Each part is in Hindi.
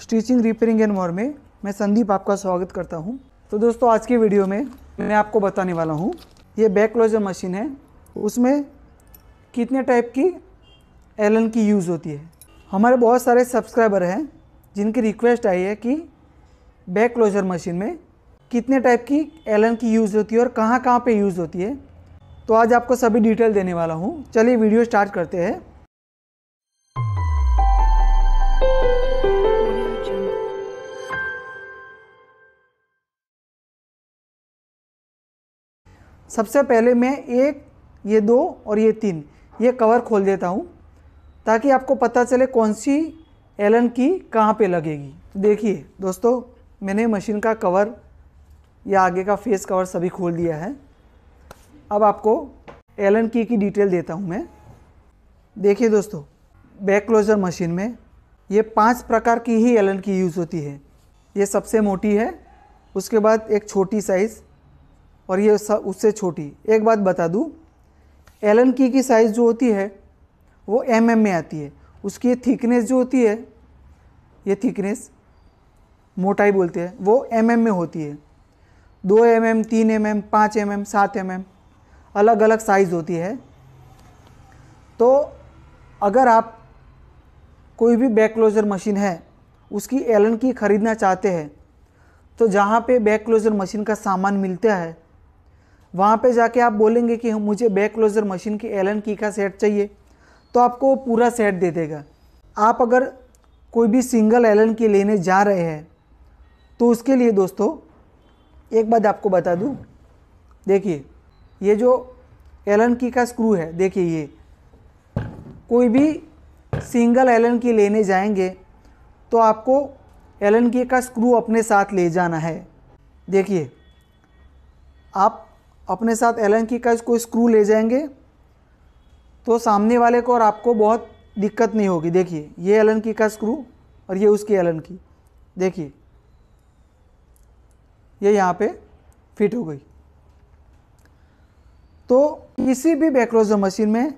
स्टिचिंग रिपेयरिंग एंड मोर में मैं संदीप आपका स्वागत करता हूँ तो दोस्तों आज की वीडियो में मैं आपको बताने वाला हूँ ये बैक क्लोजर मशीन है उसमें कितने टाइप की एलन की यूज़ होती है हमारे बहुत सारे सब्सक्राइबर हैं जिनकी रिक्वेस्ट आई है कि बैक क्लोजर मशीन में कितने टाइप की एलन की यूज़ होती है और कहाँ कहाँ पर यूज़ होती है तो आज आपको सभी डिटेल देने वाला हूँ चलिए वीडियो स्टार्ट करते हैं सबसे पहले मैं एक ये दो और ये तीन ये कवर खोल देता हूँ ताकि आपको पता चले कौन सी एलन की कहाँ पे लगेगी तो देखिए दोस्तों मैंने मशीन का कवर या आगे का फेस कवर सभी खोल दिया है अब आपको एलन की की डिटेल देता हूँ मैं देखिए दोस्तों बैक क्लोजर मशीन में ये पांच प्रकार की ही एलन की यूज़ होती है ये सबसे मोटी है उसके बाद एक छोटी साइज़ और ये उससे छोटी एक बात बता दूँ एलन की की साइज़ जो होती है वो एम mm में आती है उसकी थिकनेस जो होती है ये थिकनेस मोटाई बोलते हैं वो एम mm में होती है दो एम एम तीन एम एम पाँच एम एम सात एम एम अलग अलग साइज़ होती है तो अगर आप कोई भी बैक क्लोजर मशीन है उसकी एलन की ख़रीदना चाहते हैं तो जहाँ पे बैक क्लोजर मशीन का सामान मिलता है वहाँ पे जाके आप बोलेंगे कि हम मुझे बैक क्लोजर मशीन की एलन की का सेट चाहिए तो आपको वो पूरा सेट दे देगा आप अगर कोई भी सिंगल एलन की लेने जा रहे हैं तो उसके लिए दोस्तों एक बात आपको बता दूँ देखिए ये जो एलन की का स्क्रू है देखिए ये कोई भी सिंगल एलन की लेने जाएंगे तो आपको एलन की का स्क्रू अपने साथ ले जाना है देखिए आप अपने साथ एलन की का कोई स्क्रू ले जाएंगे तो सामने वाले को और आपको बहुत दिक्कत नहीं होगी देखिए ये एलन की का स्क्रू और ये उसकी एलन की देखिए ये यहाँ पे फिट हो गई तो किसी भी बैक्रोजो मशीन में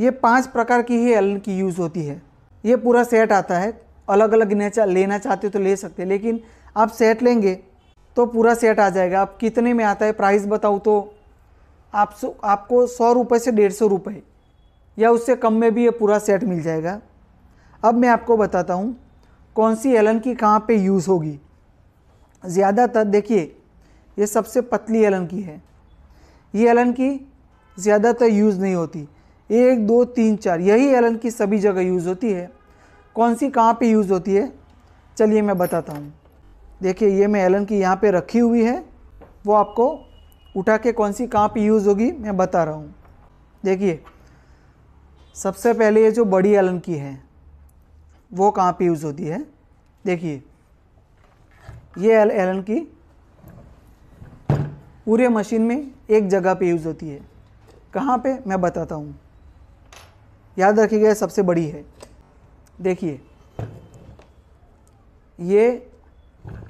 ये पांच प्रकार की ही एलन की यूज़ होती है ये पूरा सेट आता है अलग अलग लेना चाहते हो तो ले सकते हैं लेकिन आप सेट लेंगे तो पूरा सेट आ जाएगा आप कितने में आता है प्राइस बताऊँ तो आप सो, आपको सौ रुपये से डेढ़ सौ रुपये या उससे कम में भी ये पूरा सेट मिल जाएगा अब मैं आपको बताता हूँ कौन सी एलन की कहाँ पे यूज़ होगी ज़्यादातर देखिए ये सबसे पतली एलन की है ये एलन की ज़्यादातर यूज़ नहीं होती एक दो तीन चार यही एलन की सभी जगह यूज़ होती है कौन सी कहाँ पे यूज़ होती है चलिए मैं बताता हूँ देखिए ये मैं एलन की यहाँ पे रखी हुई है वो आपको उठा के कौन सी कहाँ पर यूज़ होगी मैं बता रहा हूँ देखिए सबसे पहले ये जो बड़ी एलन की है वो कहाँ पर यूज़ होती है देखिए ये एल एलन की पूरे मशीन में एक जगह पे यूज़ होती है कहाँ पे मैं बताता हूँ याद रखिएगा सबसे बड़ी है देखिए ये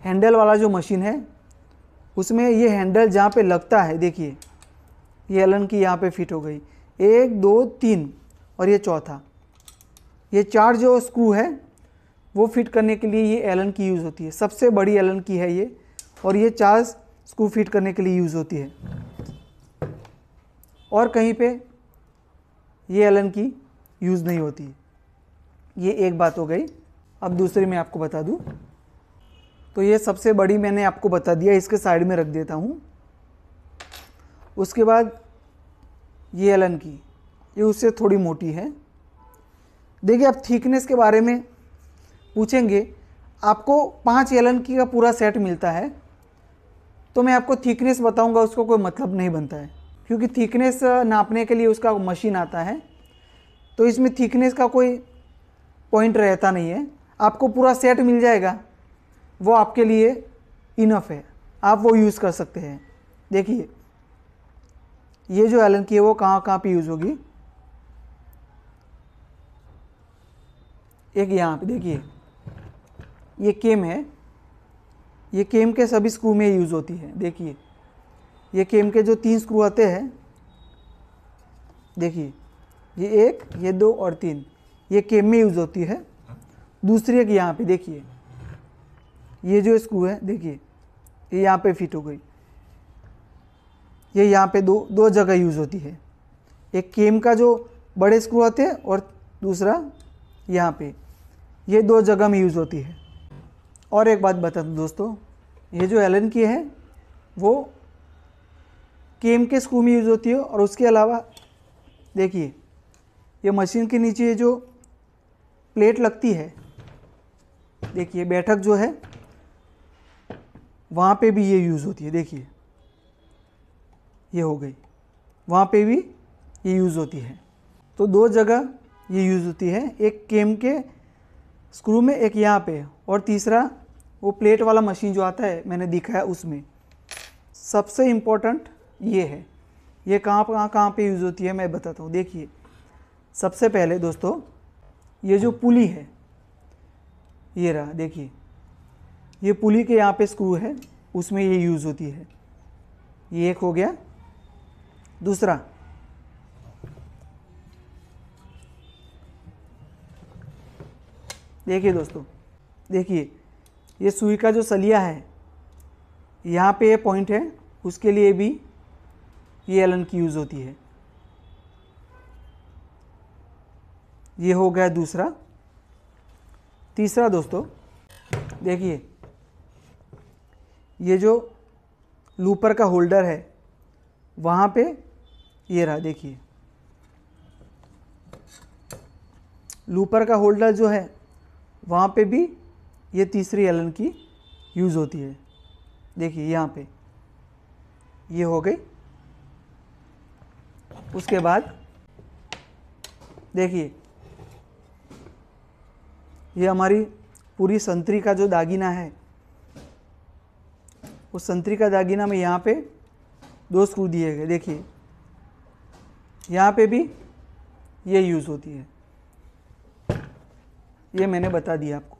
हैंडल वाला जो मशीन है उसमें ये हैंडल जहाँ पे लगता है देखिए ये एलन की यहाँ पे फिट हो गई एक दो तीन और ये चौथा ये चार जो स्क्रू है वो फिट करने के लिए ये एलन की यूज़ होती है सबसे बड़ी एलन की है ये और ये चार स्क्रू फिट करने के लिए यूज़ होती है और कहीं पे ये एलन की यूज़ नहीं होती ये एक बात हो गई अब दूसरी मैं आपको बता दूँ तो ये सबसे बड़ी मैंने आपको बता दिया इसके साइड में रख देता हूँ उसके बाद ये एलन की ये उससे थोड़ी मोटी है देखिए आप थिकनेस के बारे में पूछेंगे आपको पाँच एलन की का पूरा सेट मिलता है तो मैं आपको थिकनेस बताऊंगा उसको कोई मतलब नहीं बनता है क्योंकि थिकनेस नापने के लिए उसका मशीन आता है तो इसमें थिकनेस का कोई पॉइंट रहता नहीं है आपको पूरा सेट मिल जाएगा वो आपके लिए इनफ है आप वो यूज़ कर सकते हैं देखिए ये जो एलन की है वो कहाँ कहाँ पे यूज़ होगी एक यहाँ पे देखिए ये केम है ये केम के सभी स्क्रू में यूज़ होती है देखिए ये केम के जो तीन स्क्रू आते हैं देखिए ये एक ये दो और तीन ये केम में यूज़ होती है दूसरी एक यहाँ पे देखिए ये जो स्क्रू है देखिए ये यहाँ पे फिट हो गई ये यहाँ पे दो दो जगह यूज़ होती है एक केम का जो बड़े स्क्रू आते हैं और दूसरा यहाँ पे ये दो जगह में यूज़ होती है और एक बात बता दूँ दोस्तों ये जो एलन की है वो केम के स्क्रू में यूज़ होती है और उसके अलावा देखिए ये मशीन के नीचे जो प्लेट लगती है देखिए बैठक जो है वहाँ पे भी ये यूज़ होती है देखिए ये हो गई वहाँ पे भी ये यूज़ होती है तो दो जगह ये यूज़ होती है एक केम के स्क्रू में एक यहाँ पे और तीसरा वो प्लेट वाला मशीन जो आता है मैंने दिखाया उसमें सबसे इम्पोर्टेंट ये है ये कहाँ कहाँ कहाँ पे यूज़ होती है मैं बताता हूँ देखिए सबसे पहले दोस्तों ये जो पुली है ये रहा देखिए ये पुली के यहाँ पे स्क्रू है उसमें ये यूज़ होती है ये एक हो गया दूसरा देखिए दोस्तों देखिए ये सुई का जो सलिया है यहाँ पे ये पॉइंट है उसके लिए भी ये एलन की यूज़ होती है ये हो गया दूसरा तीसरा दोस्तों देखिए ये जो लूपर का होल्डर है वहाँ पे ये रहा देखिए लूपर का होल्डर जो है वहाँ पे भी ये तीसरी एलन की यूज़ होती है देखिए यहाँ पे ये हो गई उसके बाद देखिए ये हमारी पूरी संतरी का जो दागिना है वो संतरी का दागिना में यहाँ पे दो स्क्रू दिए गए देखिए यहाँ पे भी ये यूज़ होती है ये मैंने बता दिया आपको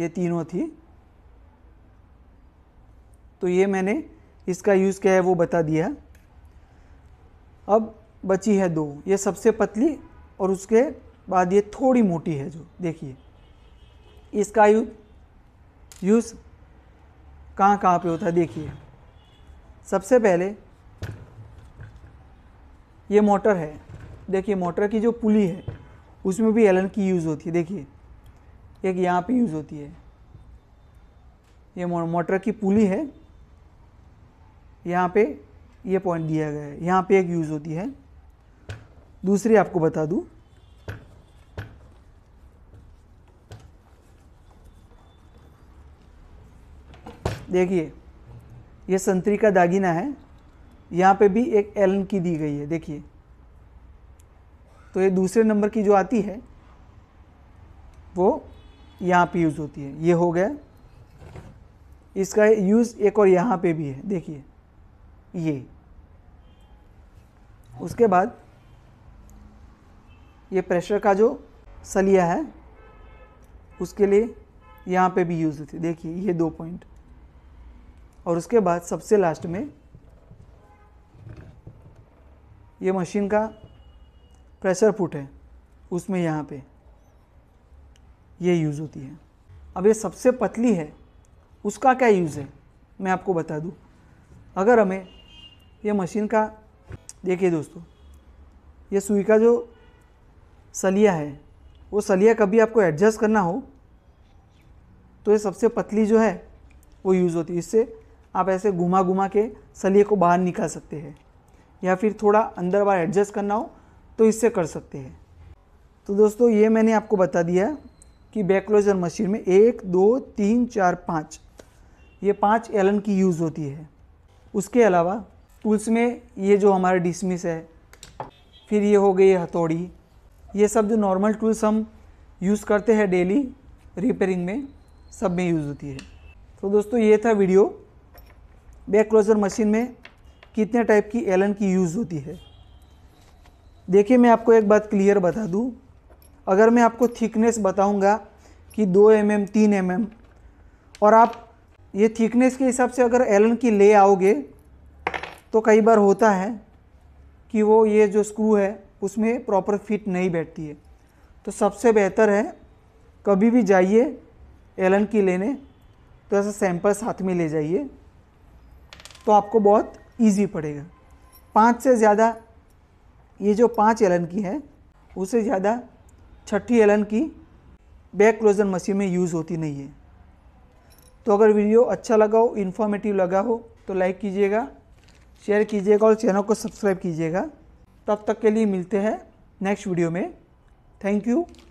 ये तीनों थी तो ये मैंने इसका यूज़ क्या है वो बता दिया अब बची है दो ये सबसे पतली और उसके बाद ये थोड़ी मोटी है जो देखिए इसका यूज यूज़ कहाँ कहाँ पे होता है देखिए सबसे पहले ये मोटर है देखिए मोटर की जो पुली है उसमें भी एलन की यूज़ होती है देखिए एक यहाँ पे यूज़ होती है ये मोटर की पुली है यहाँ पे ये पॉइंट दिया गया है यहाँ पे एक यूज़ होती है दूसरी आपको बता दूँ देखिए ये संतरी का दागिना है यहाँ पे भी एक एलन की दी गई है देखिए तो ये दूसरे नंबर की जो आती है वो यहाँ पे यूज़ होती है ये हो गया इसका यूज़ एक और यहाँ पे भी है देखिए ये उसके बाद ये प्रेशर का जो सलिया है उसके लिए यहाँ पे भी यूज़ होती है देखिए ये दो पॉइंट और उसके बाद सबसे लास्ट में ये मशीन का प्रेशर पुट है उसमें यहाँ पे ये यूज़ होती है अब ये सबसे पतली है उसका क्या यूज़ है मैं आपको बता दूँ अगर हमें ये मशीन का देखिए दोस्तों ये सुई का जो सलिया है वो सलिया कभी आपको एडजस्ट करना हो तो ये सबसे पतली जो है वो यूज़ होती है इससे आप ऐसे घुमा घुमा के सलिए को बाहर निकाल सकते हैं या फिर थोड़ा अंदर बार एडजस्ट करना हो तो इससे कर सकते हैं तो दोस्तों ये मैंने आपको बता दिया कि बैक क्लोजर मशीन में एक दो तीन चार पाँच ये पाँच एलन की यूज़ होती है उसके अलावा टूल्स में ये जो हमारे डिसमिस है फिर ये हो गई हथौड़ी ये सब जो नॉर्मल टूल्स हम यूज़ करते हैं डेली रिपेयरिंग में सब में यूज़ होती है तो दोस्तों ये था वीडियो बैक क्लोजर मशीन में कितने टाइप की एलन की यूज़ होती है देखिए मैं आपको एक बात क्लियर बता दूँ अगर मैं आपको थिकनेस बताऊँगा कि दो एम एम तीन एम एम और आप ये थिकनेस के हिसाब से अगर एलन की ले आओगे तो कई बार होता है कि वो ये जो स्क्रू है उसमें प्रॉपर फिट नहीं बैठती है तो सबसे बेहतर है कभी भी जाइए एलन की लेने तो ऐसा सैंपल साथ में ले जाइए तो आपको बहुत ईजी पड़ेगा पाँच से ज़्यादा ये जो पाँच एलन की है उससे ज़्यादा छठी Allen key back closer machine में यूज़ होती नहीं है तो अगर वीडियो अच्छा लगा हो इन्फॉर्मेटिव लगा हो तो लाइक कीजिएगा शेयर कीजिएगा और चैनल को सब्सक्राइब कीजिएगा तब तक के लिए मिलते हैं नेक्स्ट वीडियो में थैंक यू